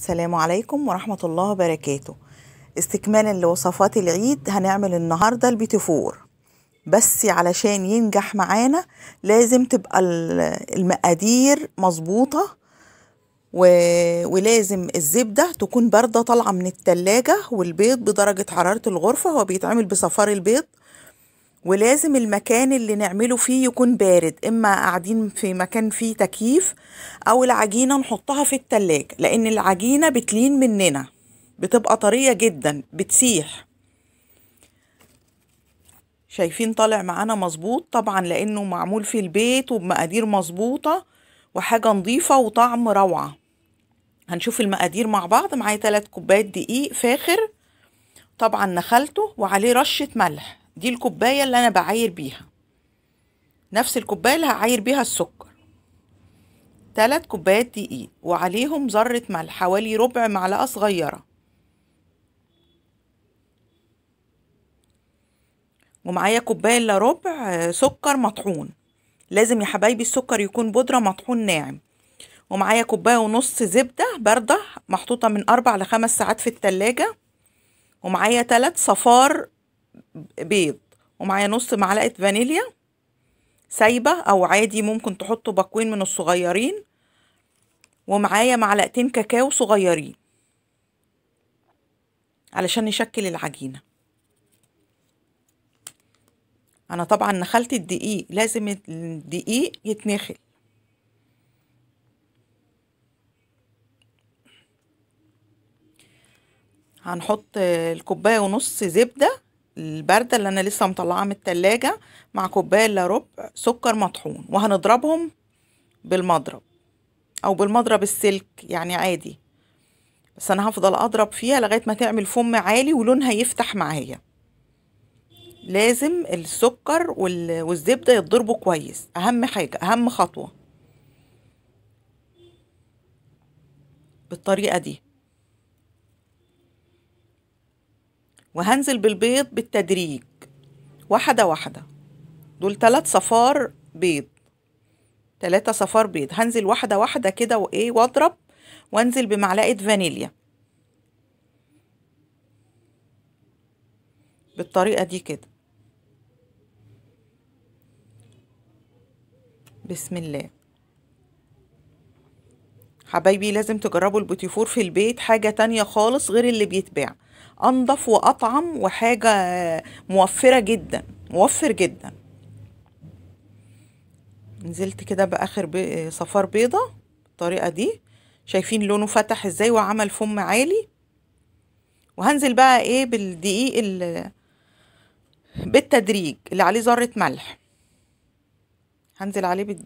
السلام عليكم ورحمة الله وبركاته استكمالا لوصفات العيد هنعمل النهاردة البيتي فور بس علشان ينجح معانا لازم تبقى المقادير مظبوطة و... ولازم الزبدة تكون باردة طالعة من التلاجة والبيض بدرجة حرارة الغرفة هو بيتعمل بصفار البيض ولازم المكان اللي نعمله فيه يكون بارد اما قاعدين في مكان فيه تكييف او العجينه نحطها في التلاج لان العجينه بتلين مننا بتبقى طريه جدا بتسيح شايفين طالع معانا مظبوط طبعا لانه معمول في البيت وبمقادير مظبوطه وحاجه نظيفه وطعم روعه هنشوف المقادير مع بعض معايا 3 كوبايات دقيق فاخر طبعا نخلته وعليه رشه ملح دي الكوباية اللي أنا بعاير بيها نفس الكوباية اللي هعاير بيها السكر تلات كوبايات دقيق وعليهم ذرة ملح حوالي ربع معلقة صغيرة ومعايا كوباية إلا ربع سكر مطحون لازم يا حبايبي السكر يكون بودرة مطحون ناعم ومعايا كوباية ونص زبدة باردة محطوطة من أربع لخمس ساعات في التلاجة ومعايا تلات صفار بيض ومعايا نص معلقة فانيليا سايبة أو عادي ممكن تحطوا باكوين من الصغيرين ومعايا معلقتين كاكاو صغيرين علشان نشكل العجينة أنا طبعا نخلت الدقيق لازم الدقيق يتنخل هنحط الكوباية ونص زبدة البردة اللي أنا لسه مطلعها من التلاجة مع كوباية إلا ربع سكر مطحون وهنضربهم بالمضرب أو بالمضرب السلك يعني عادي بس أنا هفضل أضرب فيها لغاية ما تعمل فم عالي ولونها يفتح معايا لازم السكر والزبدة يتضربوا كويس أهم حاجة أهم خطوة بالطريقة دي وهنزل بالبيض بالتدريج واحدة واحدة دول تلات صفار بيض تلاتة صفار بيض هنزل واحدة واحدة كده وإيه وأضرب وأنزل بمعلقة فانيليا بالطريقة دي كده بسم الله حبايبي لازم تجربوا البوتيفور في البيت حاجة تانية خالص غير اللي بيتباع انضف واطعم وحاجه موفره جدا موفر جدا نزلت كده باخر بي صفار بيضه بالطريقه دي شايفين لونه فتح ازاي وعمل فم عالي وهنزل بقى ايه بالدقيق بالتدريج اللي عليه ذره ملح هنزل عليه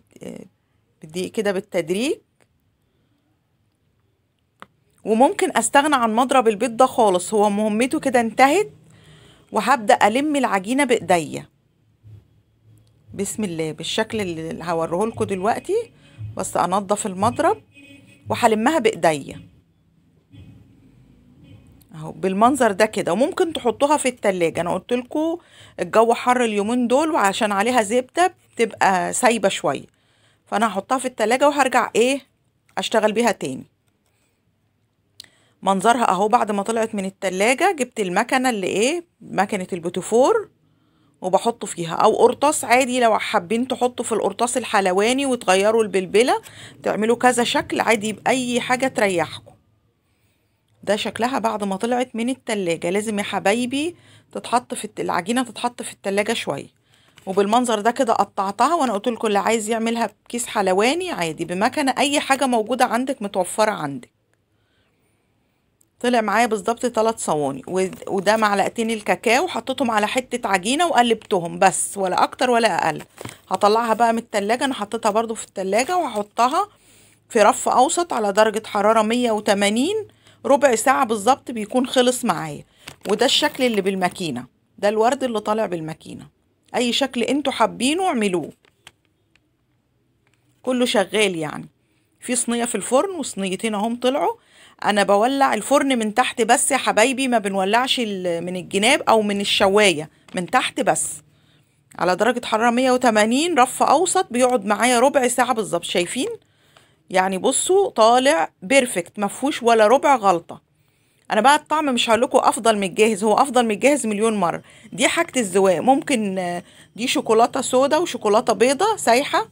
بالدقيق كده بالتدريج وممكن استغنى عن مضرب البيض ده خالص هو مهمته كده انتهت وهبدأ ألم العجينة بإيديا بسم الله بالشكل اللي هوريه لكم دلوقتي بس أنضف المضرب وهلمها بإيديا اهو بالمنظر ده كده وممكن تحطوها في التلاجة انا قلت لكم الجو حر اليومين دول وعشان عليها زبدة بتبقى سايبة شوية فانا هحطها في التلاجة وهرجع ايه اشتغل بيها تاني منظرها اهو بعد ما طلعت من التلاجة جبت المكنة اللي ايه مكنة البوتوفور وبحطه فيها او قرطاس عادي لو حابين تحطوا في القرطاس الحلواني وتغيروا البلبلة تعملوا كذا شكل عادي بأي حاجة تريحكم ده شكلها بعد ما طلعت من التلاجة لازم يا حبايبي تتحط في العجينة تتحط في التلاجة شوية وبالمنظر ده كده قطعتها وانا قلت لكم اللي عايز يعملها بكيس حلواني عادي بمكنه اي حاجه موجوده عندك متوفره عندك طلع معايا بالظبط ثلاث صواني وده معلقتين الكاكاو حطيتهم على حته عجينه وقلبتهم بس ولا اكتر ولا اقل هطلعها بقى من التلاجة انا حطيتها برضو في التلاجة وهحطها في رف اوسط على درجه حراره 180 ربع ساعه بالظبط بيكون خلص معايا وده الشكل اللي بالماكينه ده الورد اللي طالع بالماكينه اي شكل انتوا حابينه اعملوه كله شغال يعني في صينيه في الفرن وصينيتين اهم طلعوا انا بولع الفرن من تحت بس يا حبايبي ما بنولعش من الجناب او من الشوايه من تحت بس على درجه حراره 180 رف اوسط بيقعد معايا ربع ساعه بالظبط شايفين يعني بصوا طالع بيرفكت ما فيهوش ولا ربع غلطه انا بقى الطعم مش هقول افضل من الجاهز هو افضل من الجاهز مليون مره دي حاجه الزواق ممكن آه، دي شوكولاته سودا وشوكولاته بيضه سايحه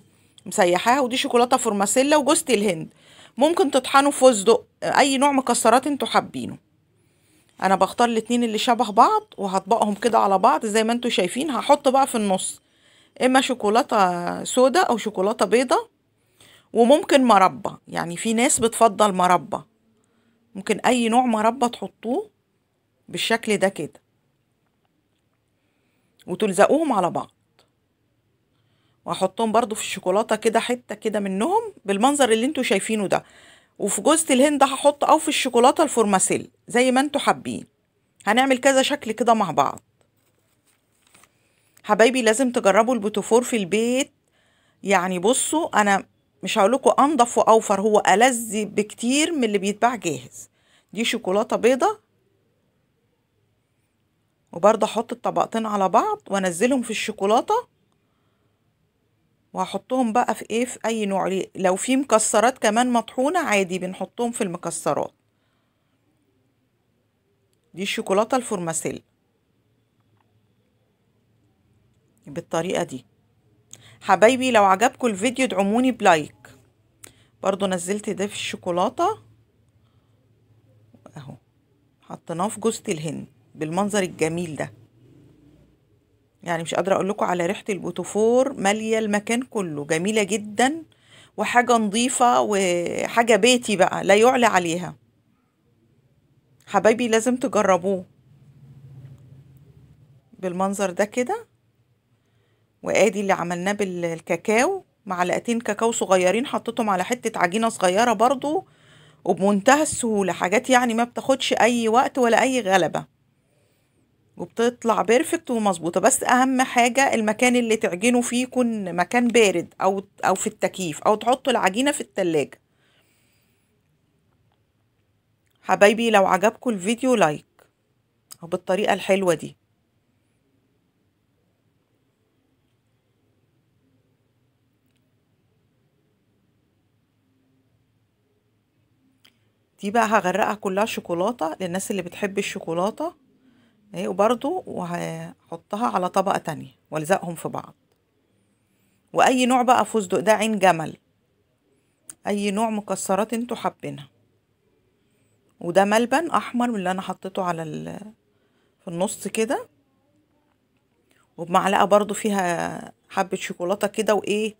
مسيحاها ودي شوكولاته فورماسيلا وجوزة الهند ممكن تطحنوا فستق اي نوع مكسرات انتوا حابينه انا بختار الاتنين اللي شبه بعض وهطبقهم كده على بعض زي ما انتوا شايفين هحط بقى في النص اما شوكولاته سودا او شوكولاته بيضه وممكن مربى يعني في ناس بتفضل مربى ممكن اي نوع مربى تحطوه بالشكل ده كده وتلزقوهم على بعض واحطهم برضو في الشوكولاته كده حته كده منهم بالمنظر اللي انتوا شايفينه ده وفي جوزة الهند هحط او في الشوكولاته الفورماسيل زي ما انتوا حابين هنعمل كذا شكل كده مع بعض حبايبي لازم تجربوا البوتوفور في البيت يعني بصوا انا مش هقولكوا انضف واوفر هو الذ بكتير من اللي بيتباع جاهز دي شوكولاته بيضه وبرضه احط الطبقتين على بعض وانزلهم في الشوكولاته وهحطهم بقى في ايه في اي نوع لو في مكسرات كمان مطحونه عادي بنحطهم في المكسرات دي الشوكولاته الفورماسيل بالطريقه دي حبايبي لو عجبكم الفيديو ادعموني بلايك برضو نزلت ده في الشوكولاته اهو حطيناه في جوزة الهند بالمنظر الجميل ده يعني مش قادرة أقول لكم على ريحة البوتوفور مالية المكان كله جميلة جدا وحاجة نظيفة وحاجة بيتي بقى لا يعلى عليها حبايبي لازم تجربوه بالمنظر ده كده وادي اللي عملناه بالكاكاو معلقتين كاكاو صغيرين حطيتهم على حتة عجينة صغيرة برضو وبمنتهى السهولة حاجات يعني ما بتاخدش أي وقت ولا أي غلبة وبتطلع بيرفكت ومظبوطه بس اهم حاجه المكان اللي تعجنوا فيه يكون مكان بارد او او في التكييف او تحطوا العجينه في التلاجة حبايبي لو عجبكم الفيديو لايك وبالطريقه بالطريقه الحلوه دي دي بقى هغرقها كلها شوكولاته للناس اللي بتحب الشوكولاته اهي وبرده وهحطها على طبقة تانية والزقهم في بعض واي نوع بقى فستق ده عين جمل اي نوع مكسرات انتوا حابينها وده ملبن احمر من اللي انا حطيته على ال... في النص كده وبمعلقه برضو فيها حبه شوكولاته كده وايه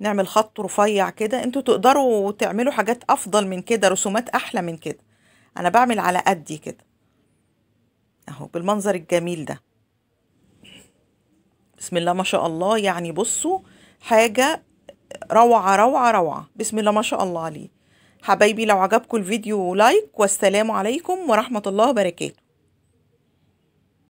نعمل خط رفيع كده انتوا تقدروا تعملوا حاجات افضل من كده رسومات احلى من كده انا بعمل على قدي كده اهو بالمنظر الجميل ده بسم الله ما شاء الله يعني بصوا حاجة روعة روعة روعة بسم الله ما شاء الله عليه حبايبي لو عجبكم الفيديو لايك والسلام عليكم ورحمة الله وبركاته